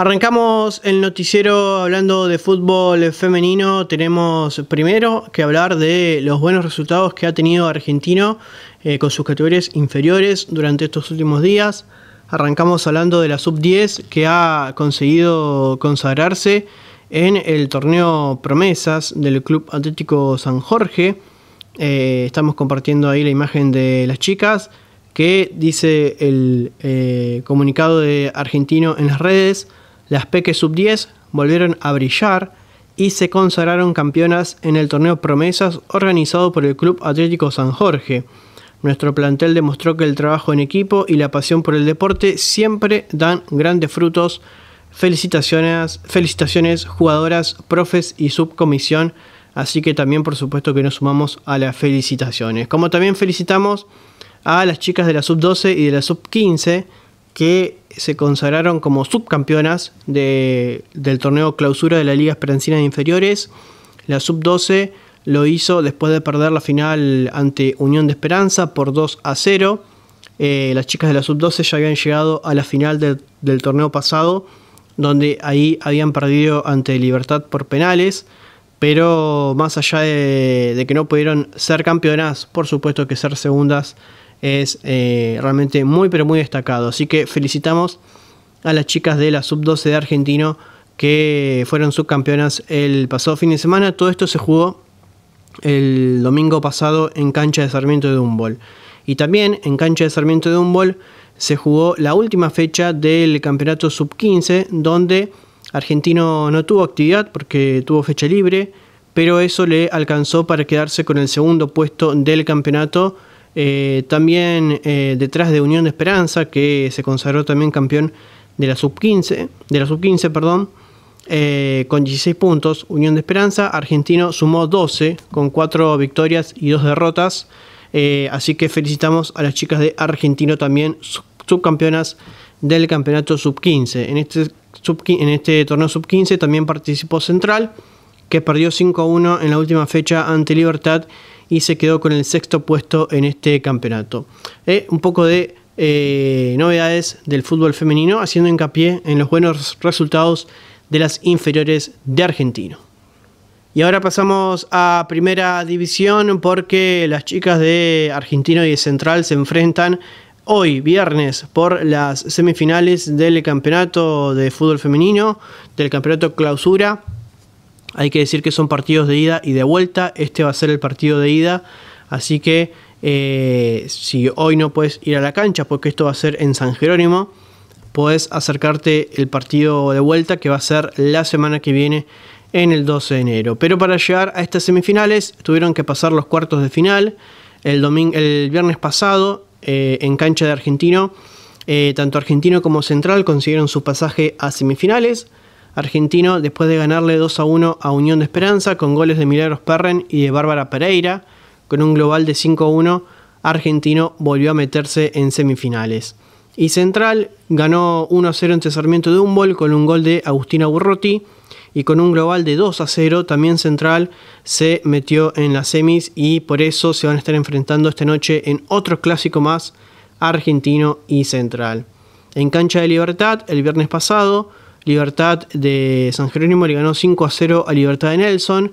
Arrancamos el noticiero hablando de fútbol femenino. Tenemos primero que hablar de los buenos resultados que ha tenido Argentino eh, con sus categorías inferiores durante estos últimos días. Arrancamos hablando de la sub-10 que ha conseguido consagrarse en el torneo Promesas del Club Atlético San Jorge. Eh, estamos compartiendo ahí la imagen de las chicas que dice el eh, comunicado de Argentino en las redes las Peque Sub-10 volvieron a brillar y se consagraron campeonas en el torneo Promesas organizado por el Club Atlético San Jorge. Nuestro plantel demostró que el trabajo en equipo y la pasión por el deporte siempre dan grandes frutos. Felicitaciones, felicitaciones jugadoras, profes y subcomisión. Así que también por supuesto que nos sumamos a las felicitaciones. Como también felicitamos a las chicas de la sub 12 y de la sub 15 que se consagraron como subcampeonas de, del torneo clausura de la Liga Esperanzina de Inferiores. La sub-12 lo hizo después de perder la final ante Unión de Esperanza por 2 a 0. Eh, las chicas de la sub-12 ya habían llegado a la final del torneo pasado, donde ahí habían perdido ante Libertad por penales. Pero más allá de que no pudieron ser campeonas, por supuesto que ser segundas es eh, realmente muy pero muy destacado. Así que felicitamos a las chicas de la sub-12 de Argentino que fueron subcampeonas el pasado fin de semana. Todo esto se jugó el domingo pasado en cancha de Sarmiento de Humboldt. Y también en cancha de Sarmiento de Humboldt. se jugó la última fecha del campeonato sub-15 donde Argentino no tuvo actividad porque tuvo fecha libre, pero eso le alcanzó para quedarse con el segundo puesto del campeonato eh, también eh, detrás de Unión de Esperanza, que se consagró también campeón de la sub-15, de la sub-15, perdón, eh, con 16 puntos. Unión de Esperanza, Argentino sumó 12 con 4 victorias y 2 derrotas. así que felicitamos a las chicas de Argentino también, subcampeonas del campeonato sub-15. En este, sub en este torneo sub-15 también participó Central, que perdió 5-1 en la última fecha ante Libertad y se quedó con el sexto puesto en este campeonato. Eh, un poco de eh, novedades del fútbol femenino, haciendo hincapié en los buenos resultados de las inferiores de Argentino. Y ahora pasamos a primera división porque las chicas de Argentino y de Central se enfrentan hoy, viernes, por las semifinales del campeonato de fútbol femenino, del campeonato clausura. Hay que decir que son partidos de ida y de vuelta. Este va a ser el partido de ida. Así que eh, si hoy no puedes ir a la cancha, porque esto va a ser en San Jerónimo, puedes acercarte el partido de vuelta que va a ser la semana que viene en el 12 de enero. Pero para llegar a estas semifinales tuvieron que pasar los cuartos de final. El, el viernes pasado, eh, en cancha de Argentino, eh, tanto Argentino como Central consiguieron su pasaje a semifinales argentino después de ganarle 2 a 1 a Unión de Esperanza con goles de Milagros Perren y de Bárbara Pereira. Con un global de 5 a 1, Argentino volvió a meterse en semifinales. Y Central ganó 1 a 0 en Sarmiento de Humboldt con un gol de Agustina Burrotti. Y con un global de 2 a 0, también Central se metió en las semis y por eso se van a estar enfrentando esta noche en otro clásico más, Argentino y Central. En Cancha de Libertad, el viernes pasado, Libertad de San Jerónimo le ganó 5 a 0 a Libertad de Nelson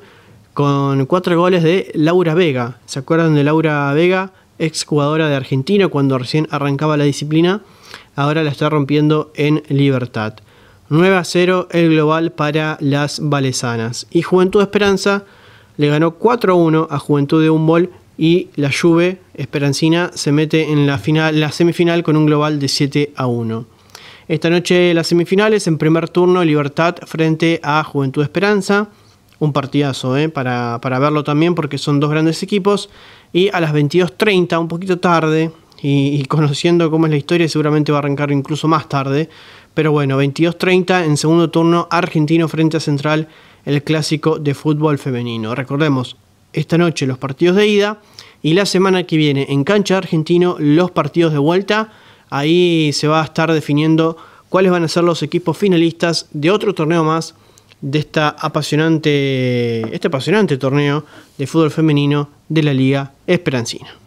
con 4 goles de Laura Vega. ¿Se acuerdan de Laura Vega, ex jugadora de Argentina cuando recién arrancaba la disciplina? Ahora la está rompiendo en Libertad. 9 a 0 el global para las valesanas. Y Juventud Esperanza le ganó 4 a 1 a Juventud de Humboldt y la Juve Esperancina se mete en la, final, la semifinal con un global de 7 a 1. Esta noche las semifinales, en primer turno Libertad frente a Juventud Esperanza. Un partidazo eh, para, para verlo también porque son dos grandes equipos. Y a las 22.30, un poquito tarde, y, y, conociendo cómo es la historia, seguramente va a arrancar incluso más tarde. Pero bueno, 22.30 en segundo turno, Argentino frente a Central, el clásico de fútbol femenino. Recordemos, esta noche los partidos de ida y la semana que viene en cancha argentino los partidos de vuelta Ahí se va a estar definiendo cuáles van a ser los equipos finalistas de otro torneo más de esta apasionante, este apasionante torneo de fútbol femenino de la Liga Esperancina.